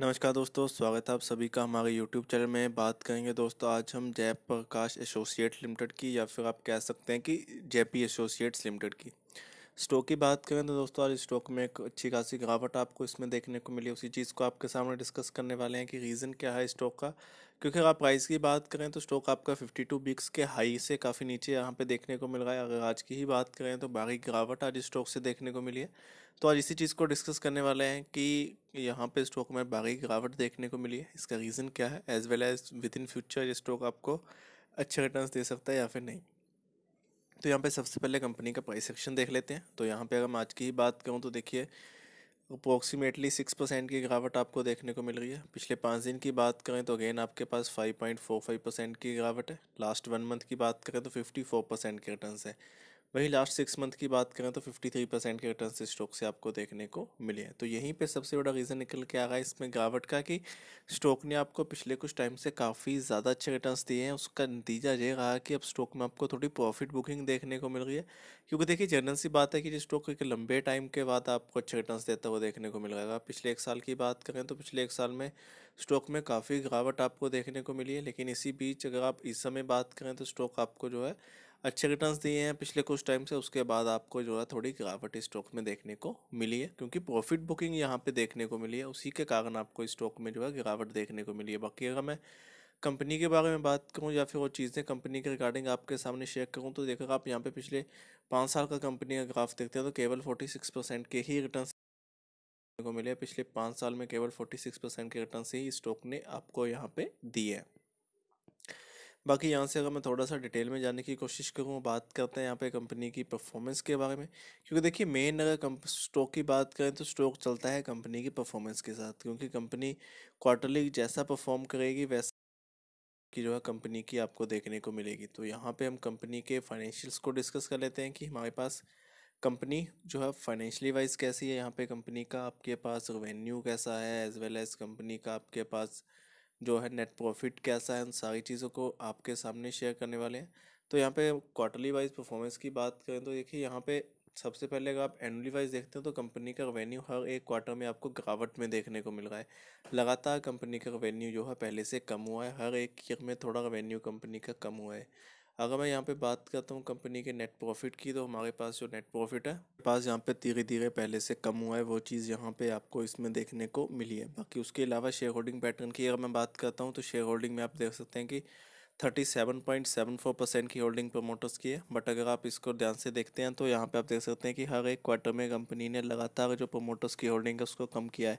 नमस्कार दोस्तों स्वागत है आप सभी का हमारे यूट्यूब चैनल में बात करेंगे दोस्तों आज हम जयप्रकाश एसोसिएट्स लिमिटेड की या फिर आप कह सकते हैं कि जेपी एसोसिएट्स लिमिटेड की स्टॉक की बात करें तो दोस्तों आज स्टॉक में एक अच्छी खासी गिरावट आपको इसमें देखने को मिली उसी चीज़ को आपके सामने डिस्कस करने वाले हैं कि रीज़न क्या है स्टॉक का क्योंकि अगर आप प्राइस की बात करें तो स्टॉक आपका 52 बिक्स के हाई से काफ़ी नीचे यहाँ पे देखने को मिल रहा है अगर आज की ही बात करें तो बाकी गिरावट आज स्टॉक से देखने को मिली है तो आज इसी चीज़ को डिस्कस करने वाले हैं कि यहाँ पे स्टॉक में बाकी गिरावट देखने को मिली है इसका रीज़न क्या है as well as within future stock आपको अच्छे रिटर्न दे सकता है या फिर नहीं तो यहाँ पे सबसे पहले कंपनी का प्राइस एक्शन देख लेते हैं तो यहाँ पे अगर हम आज की ही बात करूँ तो देखिए अप्रोक्सीमेटली सिक्स परसेंट की गिरावट आपको देखने को मिल रही है पिछले पाँच दिन की बात करें तो अगेन आपके पास five point four five percent की गिरावट है लास्ट वन मंथ की बात करें तो फिफ्टी फोर परसेंट के रिटर्न है वहीं लास्ट सिक्स मंथ की बात करें तो फिफ्टी थ्री परसेंट के रिटर्न स्टॉक से आपको देखने को मिले हैं तो यहीं पे सबसे बड़ा रीज़न निकल के आ रहा है इसमें गिरावट का कि स्टॉक ने आपको पिछले कुछ टाइम से काफ़ी ज़्यादा अच्छे रिटर्न दिए हैं उसका नतीजा ये रहा कि अब स्टॉक में आपको थोड़ी प्रॉफिट बुकिंग देखने को मिल रही है क्योंकि देखिए जनरल सी बात है कि जिस स्टॉक एक लंबे टाइम के बाद आपको अच्छे रिटर्न देता हुआ देखने को मिल रहेगा पिछले एक साल की बात करें तो पिछले एक साल में स्टॉक में काफ़ी गिरावट आपको देखने को मिली है लेकिन इसी बीच अगर आप इस समय बात करें तो स्टॉक आपको जो है अच्छे रिटर्न्स दिए हैं पिछले कुछ टाइम से उसके बाद आपको जो है थोड़ी गिरावट स्टॉक में देखने को मिली है क्योंकि प्रॉफिट बुकिंग यहाँ पे देखने को मिली है उसी के कारण आपको स्टॉक में जो है गिरावट देखने को मिली है बाकी अगर मैं कंपनी के बारे में बात करूँ या फिर वो चीज़ें कंपनी के रिगार्डिंग आपके सामने शेयर करूँ तो देखा आप यहाँ पर पिछले पाँच साल का कंपनी का ग्राफ देखते हैं तो केवल फोर्टी सिक्स परसेंट के ही रिटर्न को मिले पिछले पाँच साल में केवल फोर्टी सिक्स परसेंट के रिटर्न ही स्टॉक ने आपको यहाँ पर दिए हैं बाकी यहाँ से अगर मैं थोड़ा सा डिटेल में जाने की कोशिश करूँ बात करते हैं यहाँ पे कंपनी की परफॉर्मेंस के बारे में क्योंकि देखिए मेन अगर स्टॉक की बात करें तो स्टॉक चलता है कंपनी की परफॉर्मेंस के साथ क्योंकि कंपनी क्वार्टरली जैसा परफॉर्म करेगी वैसा की जो है कंपनी की आपको देखने को मिलेगी तो यहाँ पर हम कंपनी के फाइनेंशियल्स को डिस्कस कर लेते हैं कि हमारे पास कंपनी जो है फाइनेंशियली वाइज कैसी है यहाँ पे कंपनी का आपके पास रेवेन्यू कैसा है एज वेल एज कंपनी का आपके पास जो है नेट प्रॉफिट कैसा है उन सारी चीज़ों को आपके सामने शेयर करने वाले हैं तो यहाँ पे क्वार्टरली वाइज परफॉर्मेंस की बात करें तो देखिए यहाँ पे सबसे पहले अगर आप एनुअली वाइज देखते हैं तो कंपनी का रेवेन्यू हर एक क्वार्टर में आपको गिरावट में देखने को मिल रहा है लगातार कंपनी का रेवेन्यू जो है पहले से कम हुआ है हर एक ईयर में थोड़ा रेवेन्यू कंपनी का कम हुआ है अगर मैं यहाँ पे बात करता हूँ कंपनी के नेट प्रॉफिट की तो हमारे पास जो नेट प्रॉफिट है पास यहाँ पे धीरे धीरे पहले से कम हुआ है वो चीज़ यहाँ पे आपको इसमें देखने को मिली है बाकी उसके अलावा शेयर होल्डिंग पैटर्न की अगर मैं बात करता हूँ तो शेयर होल्डिंग में आप देख सकते हैं कि 37.74 परसेंट की होल्डिंग प्रमोटर्स की है बट अगर आप इसको ध्यान से देखते हैं तो यहाँ पे आप देख सकते हैं कि हर एक क्वार्टर में कंपनी ने लगातार जो प्रमोटर्स की होल्डिंग है उसको कम किया है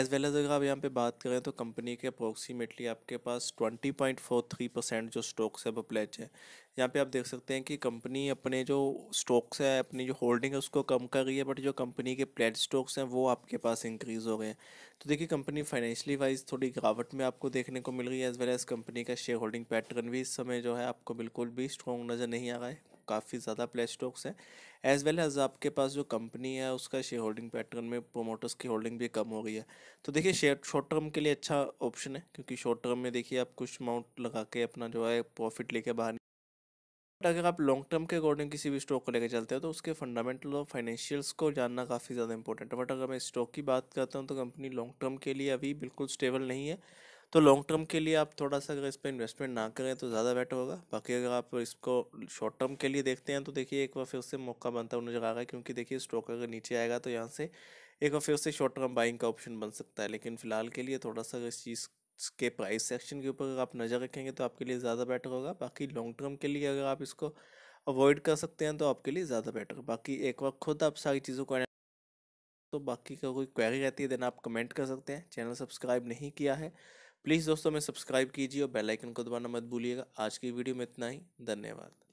एज वेल एज अगर आप यहाँ पे बात करें तो कंपनी के अप्रोक्सीमेटली आपके पास 20.43 परसेंट जो स्टॉक्स है वो प्लेच है यहाँ पे आप देख सकते हैं कि कंपनी अपने जो स्टॉक्स है अपनी जो होल्डिंग है उसको कम कर रही है बट जो कंपनी के प्लेड स्टॉक्स हैं वो आपके पास इंक्रीज़ हो गए हैं तो देखिए कंपनी फाइनेंशियली वाइज थोड़ी गिरावट में आपको देखने को मिल रही है एज़ वेल एज़ कंपनी का शेयर होल्डिंग पैटर्न भी इस समय जो है आपको बिल्कुल भी स्ट्रॉन्ग नज़र नहीं आ रहा है काफ़ी ज़्यादा प्लेट स्टॉक्स हैं एज़ वेल एज़ आपके पास जो कंपनी है उसका शेयर होल्डिंग पैटर्न में प्रोमोटर्स की होल्डिंग भी कम हो गई है तो देखिए शेयर शॉर्ट टर्म के लिए अच्छा ऑप्शन है क्योंकि शॉर्ट टर्म में देखिए आप कुछ अमाउंट लगा के अपना जो है प्रॉफिट लेके बाहर अगर आप लॉन्ग टर्म के अकॉर्डिंग किसी भी स्टॉक को लेकर चलते हो तो उसके फंडामेंटल और फाइनेंशियल्स को जानना काफ़ी ज़्यादा इंपॉर्टेंट है बट अगर मैं स्टॉक की बात करता हूँ तो कंपनी लॉन्ग टर्म के लिए अभी बिल्कुल स्टेबल नहीं है तो लॉन्ग टर्म के लिए आप थोड़ा सा अगर इस पर इन्वेस्टमेंट ना करें तो ज़्यादा बेटर होगा बाकी अगर आप इसको शॉर्ट टर्म के लिए देखते हैं तो देखिए एक बार फिर से मौका बनता है उन्हें जगह क्योंकि देखिए स्टॉक अगर नीचे आएगा तो यहाँ से एक बार फिर से शॉर्ट टर्म बाइंग का ऑप्शन बन सकता है लेकिन फिलहाल के लिए थोड़ा सा इस चीज़ के प्राइस सेक्शन के ऊपर अगर आप नज़र रखेंगे तो आपके लिए ज़्यादा बेटर होगा बाकी लॉन्ग टर्म के लिए अगर आप इसको अवॉइड कर सकते हैं तो आपके लिए ज़्यादा बेटर बाकी एक बार खुद आप सारी चीज़ों को तो बाकी का कोई क्वेरी रहती है देन आप कमेंट कर सकते हैं चैनल सब्सक्राइब नहीं किया है प्लीज़ दोस्तों में सब्सक्राइब कीजिए और बेलाइकन को दबाना मत भूलिएगा आज की वीडियो में इतना ही धन्यवाद